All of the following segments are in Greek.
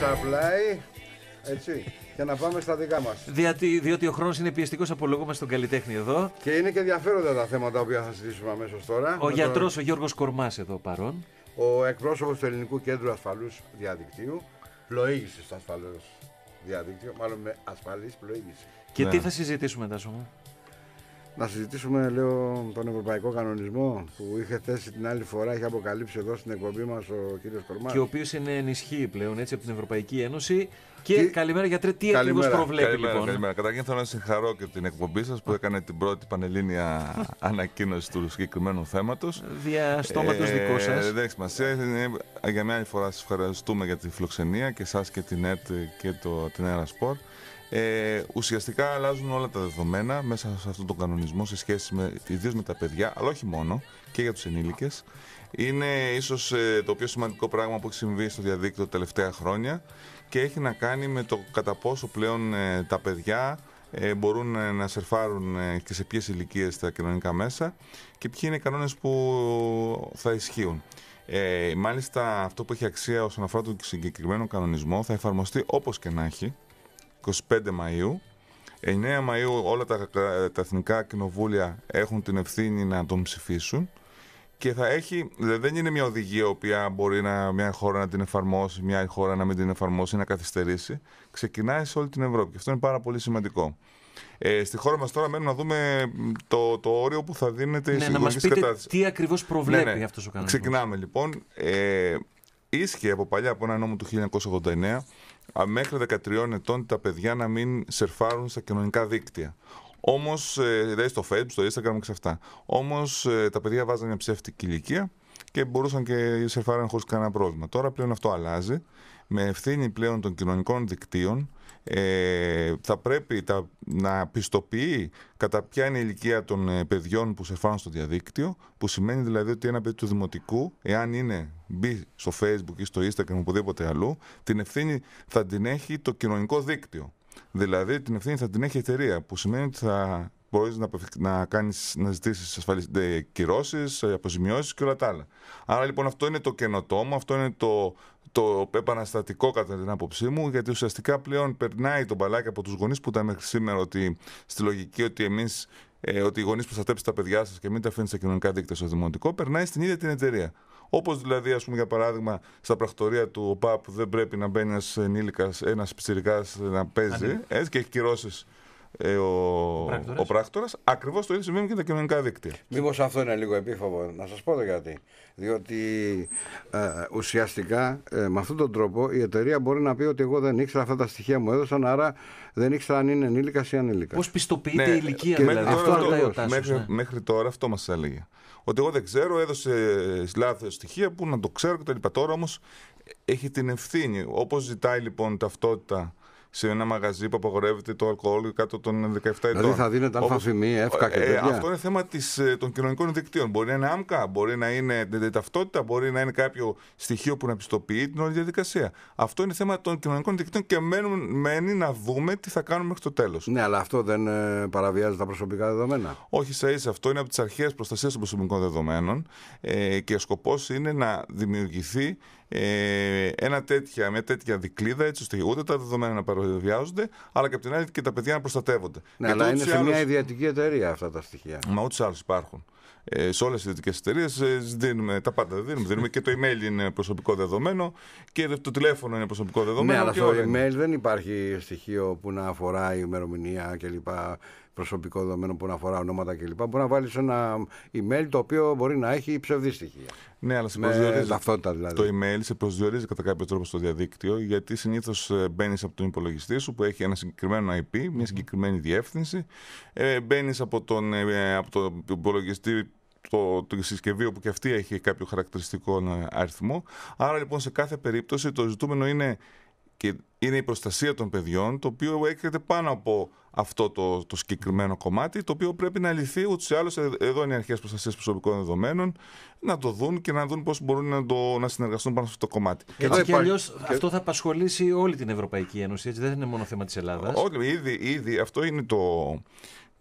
ξαπλάει. Έτσι. Για να πάμε στα δικά μας. Διότι ο χρόνος είναι πιεστικός από λόγο στον καλλιτέχνη εδώ. Και είναι και ενδιαφέροντα τα θέματα που θα συζητήσουμε αμέσως τώρα. Ο γιατρός ο Γιώργος Κορμάς εδώ παρόν. Ο εκπρόσωπος του Ελληνικού Κέντρου Ασφαλούς Διαδικτύου. Πλοήγησης του διαδικτύου μάλλον με ασφαλής πλοήγηση. Και τι ναι. θα συζητήσουμε, Τάσο μου. Να συζητήσουμε, λέω, τον Ευρωπαϊκό Κανονισμό που είχε θέσει την άλλη φορά, είχε αποκαλύψει εδώ στην εκπομπή μας ο κ. Κορμάς. Και ο οποίος είναι ενισχύει πλέον έτσι από την Ευρωπαϊκή Ένωση. Και, και... καλημέρα γιατρέ, τι ακριβώς προβλέπει καλημέρα, λοιπόν. Καλημέρα. Καταρχήν θέλω να συγχαρώ και την εκπομπή σας που έκανε την πρώτη πανελλήνια ανακοίνωση του συγκεκριμένου θέματος. Διαστόματο ε, δικό σας. Δεν έχει σημασία. Ε, για μια άλλη φορά σας ευχαριστούμε για τη φιλοξενία και εσάς και την ΕΤ και το, την ΕΡΑ Σπορ. Ε, ουσιαστικά αλλάζουν όλα τα δεδομένα μέσα σε αυτόν τον κανονισμό σε σχέση με, ιδίως με τα παιδιά, αλλά όχι μόνο, και για τους ενήλικες. Είναι ίσως ε, το πιο σημαντικό πράγμα που έχει συμβεί στο διαδίκτυο τα τελευταία χρόνια και έχει να κάνει με το κατά πόσο πλέον ε, τα παιδιά ε, μπορούν να σερφάρουν και σε ποιες ηλικίες τα κοινωνικά μέσα και ποιοι είναι οι κανόνες που θα ισχύουν. Ε, μάλιστα αυτό που έχει αξία όσον αφορά τον συγκεκριμένο κανονισμό θα εφαρμοστεί όπως και να έχει 25 Μαΐου. 9 Μαΐου όλα τα, τα εθνικά κοινοβούλια έχουν την ευθύνη να τον ψηφίσουν και θα έχει, δεν είναι μια οδηγία η οποία μπορεί να, μια χώρα να την εφαρμόσει, μια χώρα να μην την εφαρμόσει, να καθυστερήσει. Ξεκινάει σε όλη την Ευρώπη και αυτό είναι πάρα πολύ σημαντικό. Ε, στη χώρα μας τώρα μένουμε να δούμε το, το όριο που θα δίνεται ναι, η να μας πείτε Τι ακριβώς προβλέπει ναι, ναι. αυτός ο κανόνα. Ξεκινάμε λοιπόν. Ε, ίσχυε από παλιά από ένα νόμο του 1989 μέχρι 13 ετών τα παιδιά να μην σερφάρουν στα κοινωνικά δίκτυα. Όμως, ε, δηλαδή στο Facebook, στο Instagram και σε αυτά. Όμως ε, τα παιδιά βάζανε μια ψεύτικη ηλικία και μπορούσαν και σερφάραν χωρίς κανένα πρόβλημα. Τώρα πλέον αυτό αλλάζει. Με ευθύνη πλέον των κοινωνικών δικτύων ε, θα πρέπει τα, να πιστοποιεί κατά ποια είναι η ηλικία των ε, παιδιών που σερφάνουν στο διαδίκτυο, που σημαίνει δηλαδή ότι ένα παιδί του δημοτικού, εάν είναι μπει στο facebook ή στο instagram ή οπουδήποτε αλλού, την ευθύνη θα την έχει το κοινωνικό δίκτυο. Δηλαδή την ευθύνη θα την έχει η εταιρεία, που σημαίνει ότι θα μπορείς να, να, κάνεις, να ζητήσεις ασφαλείς κυρώσεις, ε, αποζημιώσεις και όλα τα άλλα. Άρα λοιπόν αυτό είναι το καινοτόμο, αυτό είναι το, το επαναστατικό κατά την άποψή μου, γιατί ουσιαστικά πλέον περνάει τον μπαλάκι από τους γονείς που ήταν μέχρι σήμερα ότι, στη λογική ότι εμείς ε, ότι οι γονείς τα παιδιά σας και μην τα αφήνουν σε κοινωνικά δίκτυα στο δημοτικό, περνάει στην ίδια την εταιρεία. Όπως δηλαδή, ας πούμε, για παράδειγμα, στα πρακτορία του ΟΠΑΠ δεν πρέπει να μπαίνει ένας ενήλικας, ένας ψυρικά να παίζει, και έχει κυρώσεις ε, ο, ο πράκτορας. Ακριβώς το ίδιο συμβαίνει και τα κοινωνικά δίκτυα. Μήπως αυτό είναι λίγο επίφοβο, να σας πω το γιατί. Διότι ε, ουσιαστικά ε, με αυτόν τον τρόπο η εταιρεία μπορεί να πει ότι εγώ δεν ήξερα αυτά τα στοιχεία μου έδωσαν, άρα δεν ήξερα αν είναι ενήλικα ή ανήλικα. Πώς πιστοποιείται ναι, η ηλικία και δηλαδή, Αυτό αυτό, αυτό μέχρι, ναι. μέχρι τώρα αυτό μας έλεγε. Ότι εγώ δεν ξέρω, έδωσε λάθος στοιχεία που να το ξέρω κτλ. Τώρα όμως έχει την ευθύνη. Όπως ζητάει λοιπόν ταυτότητα σε ένα μαγαζί που απαγορεύεται το αλκοόλ κάτω των 17 ετών. Δηλαδή θα δίνεται αλφαφημί, εύκα και ε, τέτοια. Ε, αυτό είναι θέμα της, ε, των κοινωνικών δικτύων. Μπορεί να είναι άμκα, μπορεί να είναι ταυτότητα, μπορεί να είναι κάποιο στοιχείο που να πιστοποιεί την όλη διαδικασία. Αυτό είναι θέμα των κοινωνικών δικτύων και μένουν, μένει να δούμε τι θα κάνουμε μέχρι το τέλος. Ναι, αλλά αυτό δεν ε, παραβιάζει τα προσωπικά δεδομένα. Όχι, σα ίσα. Αυτό είναι από τις αρχές προστασίας των προσωπικών δεδομένων ε, και ο σκοπός είναι να δημιουργηθεί ε, ένα τέτοια, μια τέτοια δικλίδα έτσι ώστε ούτε τα δεδομένα να παραβιάζονται, αλλά και από την άλλη και τα παιδιά να προστατεύονται. Ναι, αλλά είναι σε μια ιδιωτική εταιρεία αυτά τα στοιχεία. Μα ούτως άλλως υπάρχουν. Ε, σε όλες τις ιδιωτικές εταιρείες ε, δίνουμε τα πάντα. Δίνουμε, δίνουμε και το email είναι προσωπικό δεδομένο και το τηλέφωνο είναι προσωπικό ναι, δεδομένο. Ναι, αλλά στο email δεν υπάρχει στοιχείο που να αφορά η ημερομηνία κλπ προσωπικό δεδομένο που να αφορά ονόματα κλπ. Μπορεί να βάλεις ένα email το οποίο μπορεί να έχει ψευδή στοιχεία. Ναι, αλλά σε προσδιορίζει. δηλαδή. Το email σε προσδιορίζει κατά κάποιο τρόπο στο διαδίκτυο, γιατί συνήθως ε, μπαίνεις από τον υπολογιστή σου που έχει ένα συγκεκριμένο IP, μια συγκεκριμένη διεύθυνση. Ε, μπαίνεις από τον, ε, από τον υπολογιστή το, το συσκευή όπου και αυτή έχει κάποιο χαρακτηριστικό αριθμό. Άρα λοιπόν σε κάθε περίπτωση το ζητούμενο είναι και είναι η προστασία των παιδιών, το οποίο έκρεται πάνω από αυτό το, το συγκεκριμένο κομμάτι, το οποίο πρέπει να λυθεί ούτως ή άλλως. Ε, εδώ είναι οι αρχές προστασίας προσωπικών δεδομένων, να το δουν και να δουν πώς μπορούν να, το, να συνεργαστούν πάνω σε αυτό το κομμάτι. Έτσι και αλλιώ αυτό θα απασχολήσει όλη την Ευρωπαϊκή Ένωση, έτσι δεν είναι μόνο θέμα της Ελλάδας. Όχι, ήδη αυτό είναι το,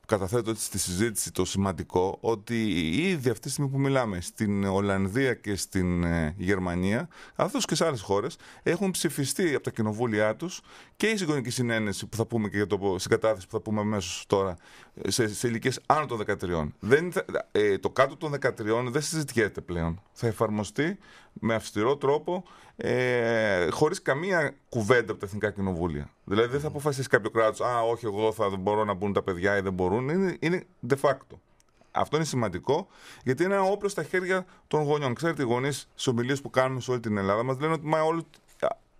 καταθέτω έτσι στη συζήτηση το σημαντικό ότι ήδη αυτή τη στιγμή που μιλάμε στην Ολλανδία και στην ε, Γερμανία, καθώ και σε άλλες χώρες, έχουν ψηφιστεί από τα κοινοβούλια τους και η συγγονική συνένεση που θα πούμε και για το συγκατάθεση που θα πούμε αμέσως τώρα σε, σε ηλικίες άνω των 13. Δεν, ε, το κάτω των 13 δεν συζητιέται πλέον. Θα εφαρμοστεί με αυστηρό τρόπο ε, χωρίς καμία κουβέντα από τα εθνικά κοινοβούλια. Δηλαδή δεν θα αποφασίσει κάποιο κράτος, Α, όχι, εγώ θα μπορώ να μπουν τα παιδιά ή δεν μπορούν. Είναι, είναι de facto. Αυτό είναι σημαντικό, γιατί είναι ένα όπλο στα χέρια των γονιών. Ξέρετε, οι γονείς σε ομιλίες που κάνουμε σε όλη την Ελλάδα μας λένε ότι μα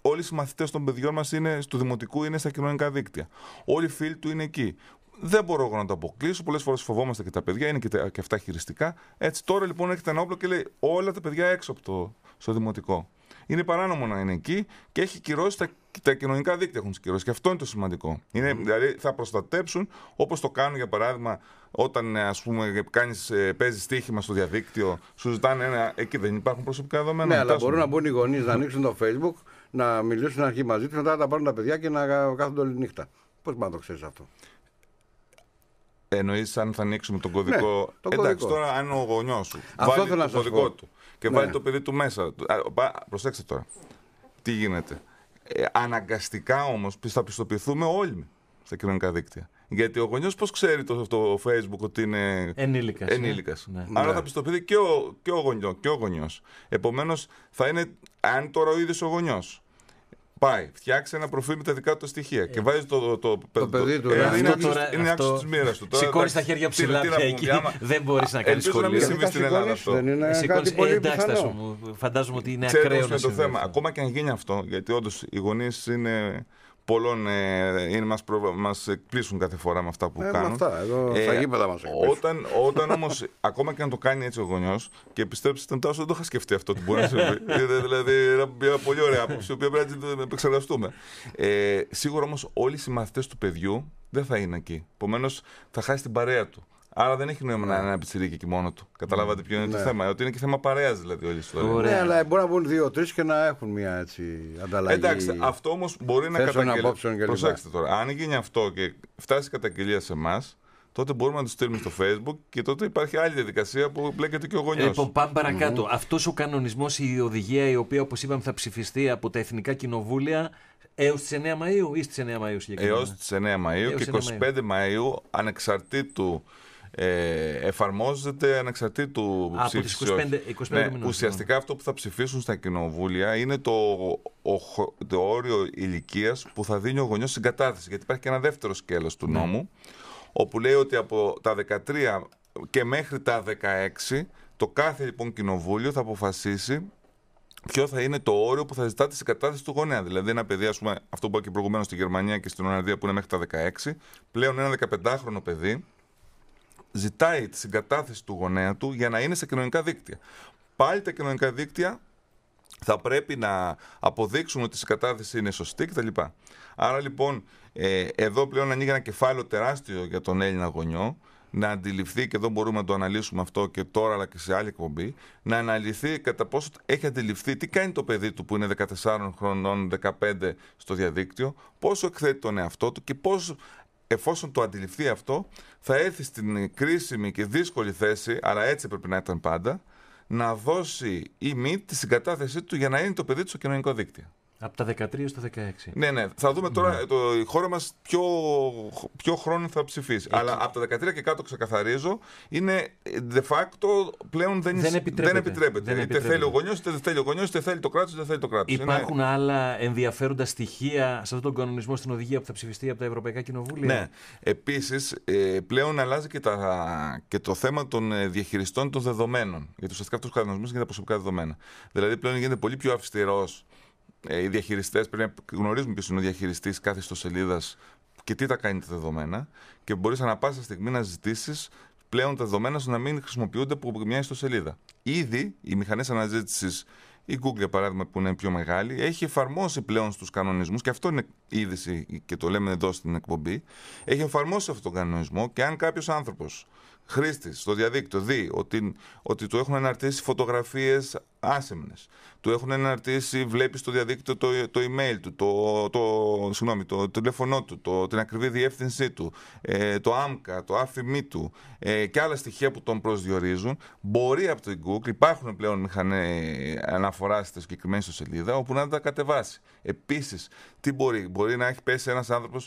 όλοι οι συμμαθητές των παιδιών μας του δημοτικού είναι στα κοινωνικά δίκτυα. Όλοι οι φίλοι του είναι εκεί. Δεν μπορώ εγώ να το αποκλείσω. Πολλές φορές φοβόμαστε και τα παιδιά, είναι και, τα, και αυτά χειριστικά. Έτσι τώρα λοιπόν έχετε ένα όπλο και λέει όλα τα παιδιά έξω από το στο δημοτικό. Είναι παράνομο να είναι εκεί και έχει κυρώσει τα, τα κοινωνικά δίκτυα. Έχουν κυρώσεις και αυτό είναι το σημαντικό. Είναι, δηλαδή θα προστατέψουν όπως το κάνουν για παράδειγμα όταν ε, ας πούμε, ε, παίζεις στοίχημα στο διαδίκτυο, σου ζητάνε ένα. Εκεί δεν υπάρχουν προσωπικά δεδομένα. Ναι, αλλά μπορούν να μπουν οι γονείς να ανοίξουν το Facebook να μιλήσουν αρχή μαζί τους, μετά να τα πάρουν τα παιδιά και να κάθονται όλη νύχτα. Πώς να το ξέρεις αυτό. Εννοείς αν θα ανοίξουμε τον κωδικό. Ναι, Εντάξει, τώρα αν ο γονιός σου. Αυτό βάλει τον κωδικό του και ναι. βάλει το παιδί του μέσα. Προσέξτε τώρα. Τι γίνεται. Ε, αναγκαστικά όμως θα πιστοποιηθούμε όλοι στα κοινωνικά δίκτυα. Γιατί ο γονιός πώς ξέρει το, το Facebook ότι είναι ενήλικας. Ενήλικας. Ναι. Ναι. Άρα ναι. θα πιστοποιηθεί και ο, και ο γονιό. Επομένω, γονιός. Επομένως θα είναι, αν τώρα ο ίδιος ο γονιός Πάει, φτιάξει ένα προφίλ με τα δικά του στοιχεία και ε. βάζει το, το, το, το παιδί του. Ε, ε, είναι είναι άξιος της μοίρας του. Σηκώνεις τα χέρια ψηλά πια εκεί. Δεν μπορείς να κάνεις σχολείο. Ελπίζω να συμβεί στην Ελλάδα αυτό. Δεν είναι κάτι πολύ ε, εντάξει, φαντάζομαι ότι είναι ακραίο. το θέμα. Ακόμα και αν γίνει αυτό, γιατί όντως οι γονείς είναι πολλών. Ε, μας, μας εκπλήσουν κάθε φορά με αυτά που ε, κάνουν. Αυτά, εδώ, ε, γήπεδα μας Όταν, όταν όμως ακόμα και να το κάνει έτσι ο γονιός, και πιστέψτε με, δεν το είχα σκεφτεί αυτό που μπορεί να συμβεί. Ε, δηλαδή, μια πολύ ωραία άποψη, η οποία πρέπει να την επεξεργαστούμε. Ε, σίγουρα όμως όλοι οι συμμαθητές του παιδιού δεν θα είναι εκεί. Επομένως, θα χάσει την παρέα του. Άρα δεν έχει νόημα να ναι. είναι ένα πιτσιρίκι εκεί μόνο του. Καταλάβατε ναι. ποιο είναι το ναι. θέμα. Ότι είναι και θέμα παρέας δηλαδή όλη η ιστορία. Ναι, αλλά μπορεί να βγουν δύο-τρει και να έχουν μια έτσι ανταλλαγή. Εντάξει, αυτό όμως μπορεί να καταγγελίσει. Προσέξτε τώρα. Αν γίνει αυτό και φτάσει η καταγγελία σε εμάς, τότε μπορούμε να το στείλουμε στο Facebook και τότε υπάρχει άλλη διαδικασία που μπλέκεται και ο γονιός. Ε, λοιπόν, πάμε Αυτός ο κανονισμός, η οδηγία η οποία, όπως είπαμε, θα ψηφιστεί από τα εθνικά κοινοβούλια έως τις 9 Μαου ή στις 9 Μαου συγκεκριμένα. Έως τις 9 Μαου και 25 Μαου, ανεξαρτήτου ε, εφαρμόζεται ανεξαρτήτου ψήφιση. 25, 25 ναι, ουσιαστικά αυτό που θα ψηφίσουν στα κοινοβούλια είναι το, ο, το όριο ηλικίας που θα δίνει ο γονιός συγκατάθεση. Γιατί υπάρχει και ένα δεύτερο σκέλος του ναι. νόμου, όπου λέει ότι από τα 13 και μέχρι τα 16 το κάθε λοιπόν κοινοβούλιο θα αποφασίσει ποιο θα είναι το όριο που θα ζητά τη συγκατάθεση του γονέα. Δηλαδή, ένα παιδί, ας πούμε, αυτό που είπα και προηγουμένως στη Γερμανία και στην Ολλανδία που είναι μέχρι τα 16, πλέον ένα 15χρονο παιδί ζητάει τη συγκατάθεση του γονέα του για να είναι σε κοινωνικά δίκτυα. Πάλι τα κοινωνικά δίκτυα θα πρέπει να αποδείξουν ότι η συγκατάθεση είναι σωστή κτλ. Άρα λοιπόν ε, εδώ πλέον ανοίγει ένα κεφάλαιο τεράστιο για τον Έλληνα γονιό να αντιληφθεί, και εδώ μπορούμε να το αναλύσουμε αυτό και τώρα αλλά και σε άλλη εκπομπή, να αναλυθεί κατά πόσο έχει αντιληφθεί τι κάνει το παιδί του που είναι 14 χρονών, 15 στο διαδίκτυο, πόσο εκθέτει τον εαυτό του και πώς εφόσον το αντιληφθεί αυτό θα έρθει στην κρίσιμη και δύσκολη θέση, αλλά έτσι πρέπει να ήταν πάντα, να δώσει ή μη τη συγκατάθεσή του για να είναι το παιδί του στο κοινωνικό δίκτυο. Από τα 13 στο 16. Ναι, ναι. Θα δούμε τώρα ναι. το, η χώρα μας ποιο, χρόνο θα ψηφίσει. Αλλά από τα 13 και κάτω, ξεκαθαρίζω, είναι de facto πλέον δεν, δεν, επιτρέπεται. δεν επιτρέπεται. Δεν είτε θέλει ο γονιός, είτε δεν θέλει ο γονιός, είτε θέλει το κράτος, είτε θέλει το κράτος. Υπάρχουν είναι... άλλα ενδιαφέροντα στοιχεία σε αυτόν τον κανονισμό στην οδηγία που θα ψηφιστεί από τα Ευρωπαϊκά Κοινοβούλια. Ναι. Επίσης, ε, πλέον αλλάζει και, τα, και το θέμα των ε, διαχειριστών των δεδομένων. Γιατί ουσιαστικά αυτός ο κανονισμός τα προσωπικά δεδομένα. Δηλαδή πλέον γίνεται πολύ πιο αυστηρός ε, οι διαχειριστές πρέπει να γνωρίζουν ποιος είναι ο διαχειριστής κάθε ιστοσελίδας και τι τα κάνει τα δεδομένα. Και μπορείς ανά πάσα στιγμή να ζητήσεις πλέον τα δεδομένα σου να μην χρησιμοποιούνται από μια ιστοσελίδα. Ήδη οι μηχανές αναζήτησης, η Google για παράδειγμα που είναι πιο μεγάλη, έχει εφαρμόσει πλέον στους κανονισμούς, και αυτό είναι η είδηση και το λέμε εδώ στην εκπομπή, έχει εφαρμόσει αυτόν τον κανονισμό και αν κάποιος άνθρωπος χρήστης στο διαδίκτυο δει ότι, ότι του έχουν αναρτήσει φωτογραφίες άσεμνε. Του έχουν αναρτήσει, βλέπει στο διαδίκτυο το, το email του, το, το, συγγνώμη, το, τηλέφωνό του, το, την ακριβή διεύθυνσή του, ε, το άμκα, το άφημί του ε, και άλλα στοιχεία που τον προσδιορίζουν. Μπορεί από την Google, υπάρχουν πλέον μηχανέ ε, αναφορά στη συγκεκριμένη στο σελίδα, όπου να τα κατεβάσει. Επίσης, τι μπορεί, μπορεί να έχει πέσει ένας άνθρωπος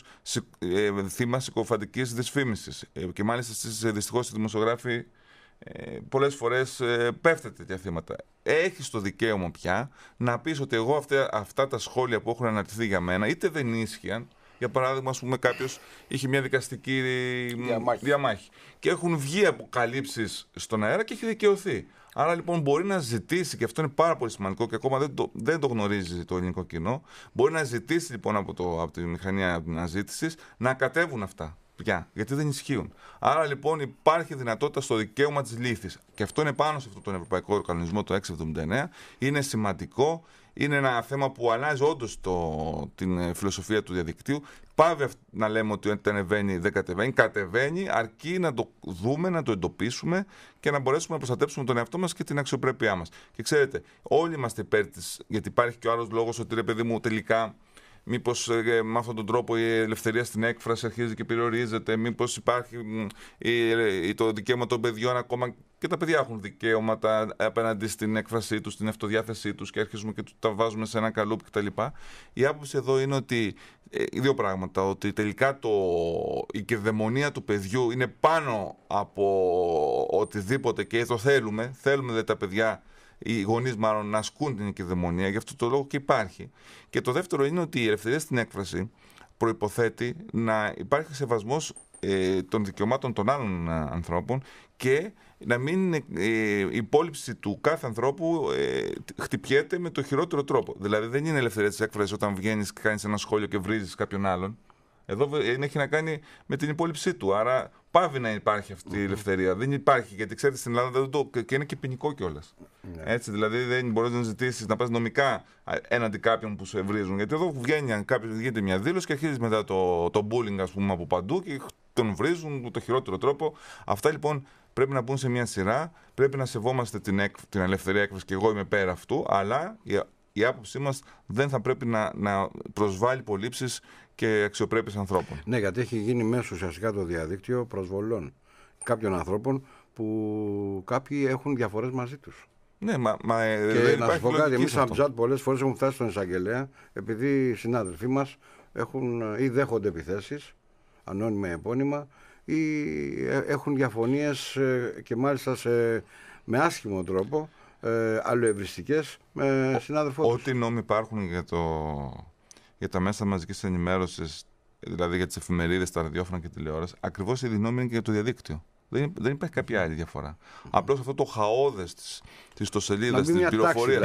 ε, θύμα συκοφαντικής δυσφήμισης. Ε, και μάλιστα ε, δυστυχώς οι δημοσιογράφοι ε, πολλές φορές ε, πέφτεται τέτοια θύματα. Έχεις το δικαίωμα πια να πεις ότι εγώ αυτά, τα σχόλια που έχουν αναρτηθεί για μένα είτε δεν ίσχυαν. Για παράδειγμα, ας πούμε, κάποιος είχε μια δικαστική ε, διαμάχη. και έχουν βγει αποκαλύψεις στον αέρα και έχει δικαιωθεί. Άρα λοιπόν μπορεί να ζητήσει, και αυτό είναι πάρα πολύ σημαντικό και ακόμα δεν το, δεν το γνωρίζει το ελληνικό κοινό, μπορεί να ζητήσει λοιπόν από, το, από τη μηχανία αναζήτησης να κατέβουν αυτά πια, γιατί δεν ισχύουν. Άρα λοιπόν υπάρχει δυνατότητα στο δικαίωμα της λύθη. Και αυτό είναι πάνω σε αυτόν τον Ευρωπαϊκό Οργανισμό το 679. Είναι σημαντικό, είναι ένα θέμα που αλλάζει όντως την ε, φιλοσοφία του διαδικτύου. Πάβει να λέμε ότι ό,τι ανεβαίνει, δεν κατεβαίνει. Κατεβαίνει, αρκεί να το δούμε, να το εντοπίσουμε και να μπορέσουμε να προστατέψουμε τον εαυτό μας και την αξιοπρέπειά μας. Και ξέρετε, όλοι είμαστε υπέρ της, γιατί υπάρχει και ο άλλος λόγος ότι ρε παιδί μου τελικά Μήπως ε, ε, με αυτόν τον τρόπο η ελευθερία στην έκφραση αρχίζει και περιορίζεται. Μήπως υπάρχει ε, η, το δικαίωμα των παιδιών ακόμα και τα παιδιά έχουν δικαίωματα ε, απέναντι στην έκφρασή τους, στην αυτοδιάθεσή τους και αρχίζουμε και τα βάζουμε σε ένα καλούπ κτλ. Η άποψη εδώ είναι ότι δύο πράγματα. Ότι τελικά το, η κερδαιμονία του παιδιού είναι πάνω από οτιδήποτε και το θέλουμε. Θέλουμε δε τα παιδιά οι γονείς μάλλον να ασκούν την οικειδαιμονία. γι' αυτό το λόγο και υπάρχει. Και το δεύτερο είναι ότι η ελευθερία στην έκφραση προϋποθέτει να υπάρχει σεβασμός ε, των δικαιωμάτων των άλλων ε, ανθρώπων και να μην ε, ε, η υπόλοιψη του κάθε ανθρώπου χτυπιέται με το χειρότερο τρόπο. Δηλαδή δεν είναι ελευθερία της έκφρασης όταν βγαίνεις, και κάνεις ένα σχόλιο και βρίζεις κάποιον άλλον. Εδώ έχει να κάνει με την υπόλοιψή του. Άρα πάβει να υπάρχει αυτή η ελευθερία. Δεν υπάρχει, γιατί ξέρετε στην Ελλάδα δεν το, και είναι και ποινικό κιόλας. Ναι. Έτσι, δηλαδή δεν μπορείς να ζητήσεις να πας νομικά έναντι κάποιων που σε ευρίζουν. Γιατί εδώ βγαίνει κάποιος, γίνεται μια δήλωση και αρχίζει μετά το, το bullying, ας πούμε, από παντού και τον βρίζουν με το χειρότερο τρόπο. Αυτά λοιπόν πρέπει να μπουν σε μια σειρά. Πρέπει να σεβόμαστε την, εκ, την ελευθερία έκφρασης και εγώ είμαι πέρα αυτού, αλλά η άποψή μας δεν θα πρέπει να, να προσβάλλει και αξιοπρέπειες ανθρώπων. Ναι, γιατί έχει γίνει μέσα ουσιαστικά το διαδίκτυο προσβολών κάποιων ανθρώπων που κάποιοι έχουν διαφορές μαζί τους. Ναι, μα, μα ε, και να σου πω κάτι, εμεί σαν τζατ πολλές φορές έχουμε φτάσει στον εισαγγελέα επειδή οι συνάδελφοί μας έχουν ή δέχονται επιθέσεις, ανώνυμα ή επώνυμα, ή ε, έχουν διαφωνίες ε, και μάλιστα σε, με άσχημο τρόπο ε, αλλοευριστικές με συνάδελφό Ό,τι νόμοι υπάρχουν για το για τα μέσα μαζικής ενημέρωσης, δηλαδή για τις εφημερίδες, τα ραδιόφωνα και τηλεόραση, ακριβώς η γνώμη είναι και για το διαδίκτυο. Δεν, δεν υπάρχει κάποια άλλη διαφορά. Απλώς αυτό το χαόδες της ιστοσελίδα, τη πληροφορία.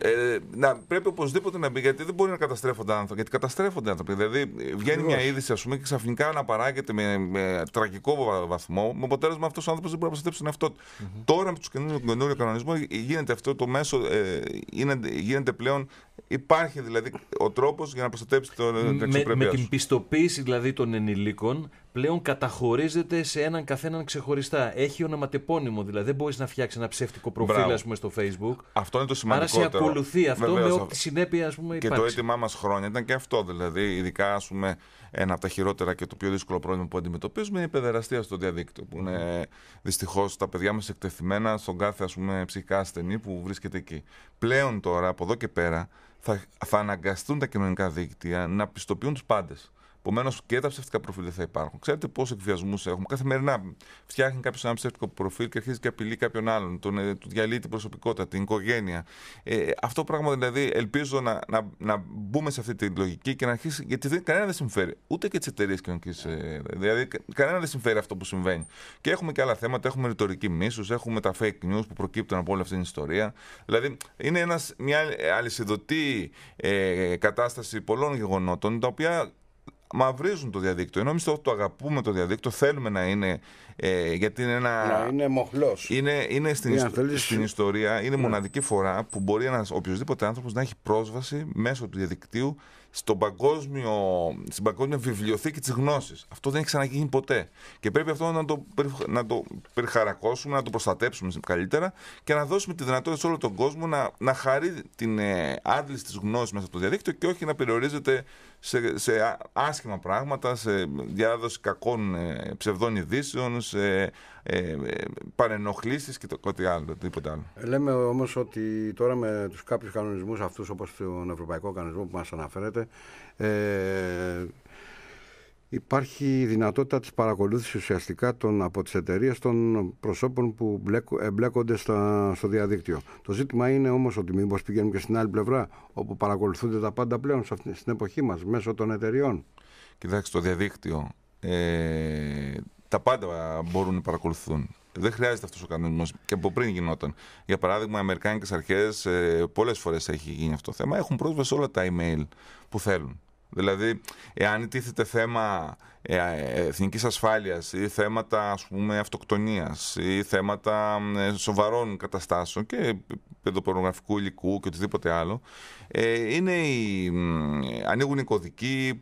ε, να, πρέπει οπωσδήποτε να μπει, γιατί δεν μπορεί να καταστρέφονται άνθρωποι. Γιατί καταστρέφονται άνθρωποι. Δηλαδή, βγαίνει μια είδηση, ας πούμε, και ξαφνικά να παράγεται με, τραγικό βαθμό, με αποτέλεσμα αυτός ο άνθρωπος δεν μπορεί να προστατεύσει τον εαυτό του. Mm-hmm. Τώρα, με τους καινούριο κανονισμό, γίνεται αυτό το μέσο, ε, γίνεται, πλέον. Υπάρχει δηλαδή ο τρόπος για να προστατεύσει τον εαυτό Με, με την πιστοποίηση δηλαδή των ενηλίκων πλέον καταχωρίζεται σε έναν καθέναν ξεχωριστά. Έχει ονοματεπώνυμο, δηλαδή δεν μπορείς να φτιάξεις ένα ψεύτικο προφίλ στο Facebook. Αυτό είναι το σημαντικό. Άρα σε ακολουθεί αυτό με ό,τι συνέπεια ας πούμε, υπάρχει. Και το έτοιμά μας χρόνια ήταν και αυτό. Δηλαδή, ειδικά ας πούμε, ένα από τα χειρότερα και το πιο δύσκολο πρόβλημα που αντιμετωπίζουμε είναι η παιδεραστία στο διαδίκτυο. Που είναι δυστυχώς τα παιδιά μας εκτεθειμένα στον κάθε ας πούμε, ψυχικά ασθενή που βρίσκεται εκεί. Πλέον τώρα, από εδώ και πέρα, θα, θα αναγκαστούν τα κοινωνικά δίκτυα να πιστοποιούν τους πάντες. Επομένως και τα ψεύτικα προφίλ δεν θα υπάρχουν. Ξέρετε πόσους εκβιασμούς έχουμε. Καθημερινά φτιάχνει κάποιος ένα ψεύτικο προφίλ και αρχίζει και απειλεί κάποιον άλλον. Τον, ε, του διαλύει την προσωπικότητα, την οικογένεια. Ε, αυτό πράγμα δηλαδή ελπίζω να, να, να μπούμε σε αυτή τη λογική και να αρχίσει. Γιατί δεν, κανένα δεν συμφέρει. Ούτε και τις εταιρείες κοινωνικής. Ε, δηλαδή κανένα δεν συμφέρει αυτό που συμβαίνει. Και έχουμε και άλλα θέματα. Έχουμε ρητορική μίσους, έχουμε τα fake news που προκύπτουν από όλη αυτή την ιστορία. Δηλαδή είναι ένας, μια ε, αλυσιδωτή ε, κατάσταση πολλών γεγονότων τα οποία μαυρίζουν το διαδίκτυο. Ενώ εμεί το, το αγαπούμε το διαδίκτυο, θέλουμε να είναι. Ε, γιατί είναι ένα. Να είναι μοχλός. Είναι, είναι στην, ιστορία, είναι ναι. μοναδική φορά που μπορεί ένας οποιοδήποτε άνθρωπος να έχει πρόσβαση μέσω του διαδικτύου παγκόσμιο, στην παγκόσμια βιβλιοθήκη της γνώσης. Αυτό δεν έχει ξαναγίνει ποτέ. Και πρέπει αυτό να το, να το περιχαρακώσουμε, να το προστατέψουμε καλύτερα και να δώσουμε τη δυνατότητα σε όλο τον κόσμο να, να χαρεί την ε, άντληση της γνώσης μέσα από το διαδίκτυο και όχι να περιορίζεται σε, σε άσχημα πράγματα, σε διάδοση κακών ε, ψευδών ειδήσεων, σε ε, ε, παρενοχλήσεις και το, κάτι άλλο, τίποτα άλλο. Ε, λέμε όμως ότι τώρα με τους κάποιους κανονισμούς αυτούς όπως τον Ευρωπαϊκό Κανονισμό που μας αναφέρεται υπάρχει η δυνατότητα της παρακολούθησης ουσιαστικά των, από τις εταιρείες των προσώπων που εμπλέκονται στα, στο διαδίκτυο. Το ζήτημα είναι όμως ότι μήπως πηγαίνουμε και στην άλλη πλευρά όπου παρακολουθούνται τα πάντα πλέον στην εποχή μας μέσω των εταιριών. Κοιτάξτε, το διαδίκτυο ε, τα πάντα μπορούν να παρακολουθούν. Δεν χρειάζεται αυτός ο κανονισμός και από πριν γινόταν. Για παράδειγμα, οι Αμερικάνικες αρχές, ε, πολλές φορές έχει γίνει αυτό το θέμα, έχουν πρόσβαση σε όλα τα email που θέλουν. Δηλαδή, εάν τίθεται θέμα ε, ε, εθνικής ασφάλειας ή θέματα ας πούμε, αυτοκτονίας ή θέματα ε, σοβαρών καταστάσεων και παιδοπορνογραφικού υλικού και οτιδήποτε άλλο, είναι οι, ανοίγουν οι κωδικοί,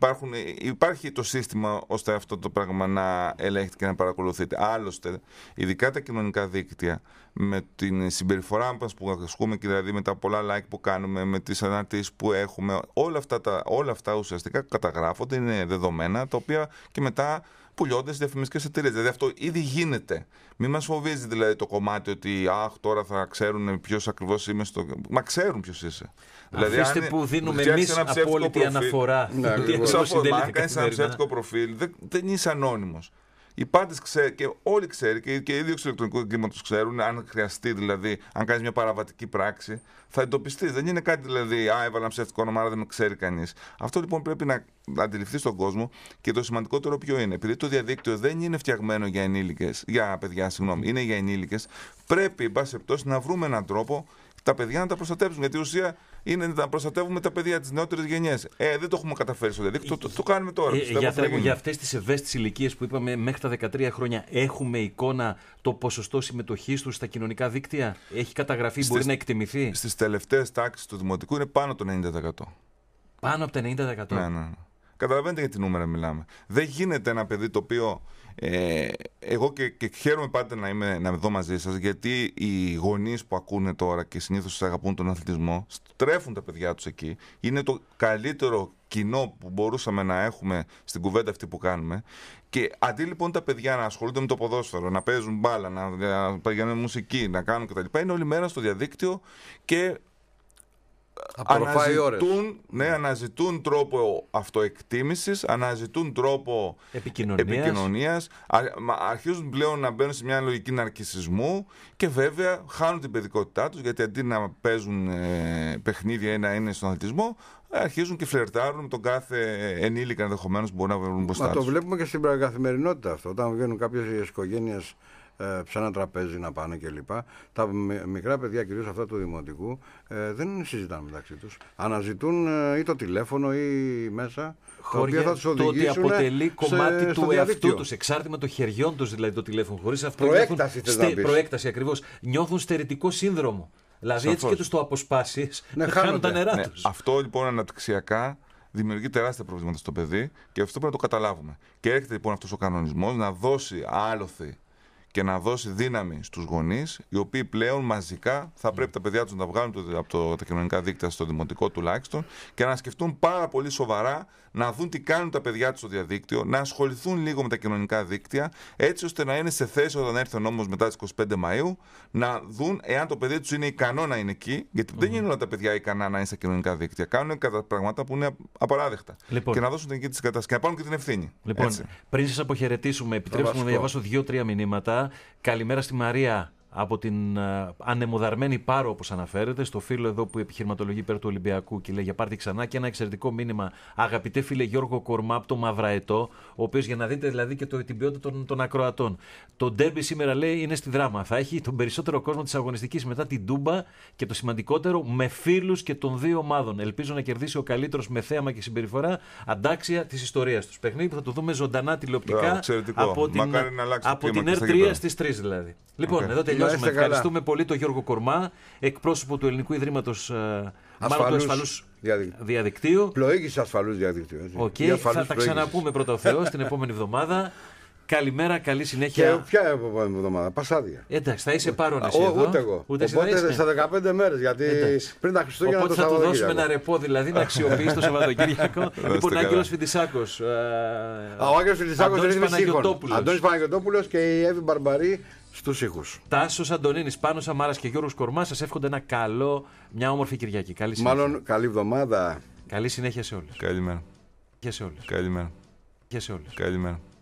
υπάρχει το σύστημα ώστε αυτό το πράγμα να ελέγχεται και να παρακολουθείται. Άλλωστε, ειδικά τα κοινωνικά δίκτυα με την συμπεριφορά μας που ασκούμε και δηλαδή με τα πολλά like που κάνουμε, με τις αναρτήσεις που έχουμε, όλα αυτά, τα, όλα αυτά ουσιαστικά καταγράφονται, είναι δεδομένα τα οποία και μετά πουλιώνται στις διαφημιστικές εταιρείες. Δηλαδή αυτό ήδη γίνεται. Μην μας φοβίζει δηλαδή το κομμάτι ότι αχ, τώρα θα ξέρουν ποιος ακριβώς είμαι στο. Μα ξέρουν ποιος είσαι. Δηλαδή, Αφήστε που δίνουμε εμεί απόλυτη προφίλ. αναφορά. Ναι, ναι, αν κάνει ένα ψεύτικο προφίλ, δεν, δεν είσαι ανώνυμος οι πάντες ξέρουν και όλοι ξέρουν και, οι ίδιοι ηλεκτρονικού εγκλήματος ξέρουν. Αν χρειαστεί δηλαδή, αν κάνεις μια παραβατική πράξη, θα εντοπιστείς. Δεν είναι κάτι δηλαδή, Α, έβαλα ένα ψεύτικο όνομα, άρα δεν με ξέρει κανείς. Αυτό λοιπόν πρέπει να αντιληφθεί στον κόσμο και το σημαντικότερο ποιο είναι. Επειδή το διαδίκτυο δεν είναι φτιαγμένο για ενήλικες, για παιδιά, συγγνώμη, είναι για ενήλικες, πρέπει, εν πάση να βρούμε έναν τρόπο τα παιδιά να τα προστατεύσουν, Γιατί η ουσία είναι να προστατεύουμε τα παιδιά, της νεότερης γενιάς. Ε, δεν το έχουμε καταφέρει στο Το, το, κάνουμε τώρα. Ε, για για αυτές τις ευαίσθητες ηλικίες που είπαμε μέχρι τα 13 χρόνια, έχουμε εικόνα το ποσοστό συμμετοχής τους στα κοινωνικά δίκτυα. Έχει καταγραφεί, μπορεί να εκτιμηθεί. Στις τελευταίες τάξεις του Δημοτικού είναι πάνω από το 90%. Πάνω από το 90%. Ναι, ναι, ναι. Καταλαβαίνετε για τι νούμερα μιλάμε. Δεν γίνεται ένα παιδί το οποίο ε, εγώ και, χαίρομαι πάντα να είμαι, να εδώ μαζί σας, γιατί οι γονείς που ακούνε τώρα και συνήθως αγαπούν τον αθλητισμό στρέφουν τα παιδιά τους εκεί. Είναι το καλύτερο κοινό που μπορούσαμε να έχουμε στην κουβέντα αυτή που κάνουμε. Και αντί λοιπόν τα παιδιά να ασχολούνται με το ποδόσφαιρο, να παίζουν μπάλα, να πηγαίνουν μουσική, να κάνουν κτλ., είναι όλη μέρα στο διαδίκτυο και αναζητούν, ναι, αναζητούν τρόπο αυτοεκτίμησης, αναζητούν τρόπο επικοινωνίας, αρχίζουν πλέον να μπαίνουν σε μια λογική ναρκισισμού και βέβαια χάνουν την παιδικότητά τους γιατί αντί να παίζουν ε, παιχνίδια ή να είναι στον αθλητισμό αρχίζουν και φλερτάρουν με τον κάθε ενήλικα ενδεχομένως που μπορεί να βγουν μπροστά Μα το βλέπουμε και στην καθημερινότητα αυτό. Όταν βγαίνουν κάποιες οικογένειες ε, σε ένα τραπέζι να πάνε κλπ. Τα μικρά παιδιά, κυρίως αυτά του δημοτικού, ε, δεν συζητάνε μεταξύ τους. Αναζητούν ε, ή το τηλέφωνο ή μέσα. Χωρί το ότι αποτελεί κομμάτι σε, του εαυτού τους, εξάρτημα των χεριών τους δηλαδή το τηλέφωνο. Χωρίς αυτό προέκταση, στε, προέκταση ακριβώς. Νιώθουν στερητικό σύνδρομο. Δηλαδή Σαφώς. έτσι και τους το αποσπάσεις ναι, χάνουν τα νερά ναι. τους. Αυτό λοιπόν αναπτυξιακά δημιουργεί τεράστια προβλήματα στο παιδί και αυτό πρέπει να το καταλάβουμε. Και έρχεται λοιπόν αυτός ο κανονισμός να δώσει άλοθη και να δώσει δύναμη στους γονείς, οι οποίοι πλέον μαζικά θα πρέπει τα παιδιά τους να τα βγάλουν από το, τα κοινωνικά δίκτυα στο δημοτικό τουλάχιστον και να σκεφτούν πάρα πολύ σοβαρά να δουν τι κάνουν τα παιδιά τους στο διαδίκτυο, να ασχοληθούν λίγο με τα κοινωνικά δίκτυα, έτσι ώστε να είναι σε θέση όταν έρθει ο νόμος μετά τις 25 Μαου να δουν εάν το παιδί τους είναι ικανό να είναι εκεί. Γιατί δεν είναι όλα τα παιδιά ικανά να είναι στα κοινωνικά δίκτυα. Κάνουν κατά πράγματα που είναι απαράδεκτα. Λοιπόν. Και να δώσουν την εκεί τη κατάσταση και να πάρουν και την ευθύνη. Λοιπόν, πριν σας αποχαιρετήσουμε, επιτρέψτε μου να διαβάσω δύο-τρία μηνύματα. Καλημέρα στη Μαρία από την ε, ανεμοδαρμένη Πάρο, όπως αναφέρεται, στο φίλο εδώ που επιχειρηματολογεί υπέρ του Ολυμπιακού και λέει για πάρτι ξανά και ένα εξαιρετικό μήνυμα. Αγαπητέ φίλε Γιώργο Κορμά από το Μαυραετό, ο οποίος για να δείτε δηλαδή και το, την ποιότητα των, των ακροατών. Το ντέρμπι σήμερα λέει είναι στη δράμα. Θα έχει τον περισσότερο κόσμο της αγωνιστικής μετά την Τούμπα και το σημαντικότερο με φίλους και των δύο ομάδων. Ελπίζω να κερδίσει ο καλύτερος με θέαμα και συμπεριφορά αντάξια της ιστορίας τους. Παιχνίδι που θα το δούμε ζωντανά τηλεοπτικά Ρα, από την, R3 στι 3 δηλαδή. Λοιπόν, εδώ τελειώνει διασκεδάζουμε. Ευχαριστούμε πολύ τον Γιώργο Κορμά, εκπρόσωπο του Ελληνικού Ιδρύματος ε, Ασφαλού Διαδικτύου. Πλοήγηση ασφαλούς διαδικτύου. Okay. Θα τα ξαναπούμε πρώτα ο Θεός την επόμενη εβδομάδα. Καλημέρα, καλή συνέχεια. Και ποια επόμενη εβδομάδα, Πασάδια. Εντάξει, θα είσαι ε, παρόν εσύ. εδώ, ούτε εγώ. Ούτε Οπότε στα 15 μέρες, γιατί Εντάξει. πριν τα Χριστούγεννα Οπότε το θα του δώσουμε ένα ρεπό, δηλαδή να αξιοποιήσει το Σαββατοκύριακο. λοιπόν, Άγγελος Φιντισάκος. Ε, ο Άγγελος Φιντισάκος είναι Αντώνης Αντώνη και η Εύη Μπαρμπαρή Στους ήχους. Τάσος Αντωνίνης, Πάνος Σαμάρα και Γιώργος Κορμά σας εύχονται ένα καλό, μια όμορφη Κυριακή. Καλή συνέχεια. Μάλλον καλή εβδομάδα. Καλή συνέχεια σε όλους. Καλημέρα. Και σε όλους. Καλημέρα. Και σε όλους. Καλημέρα.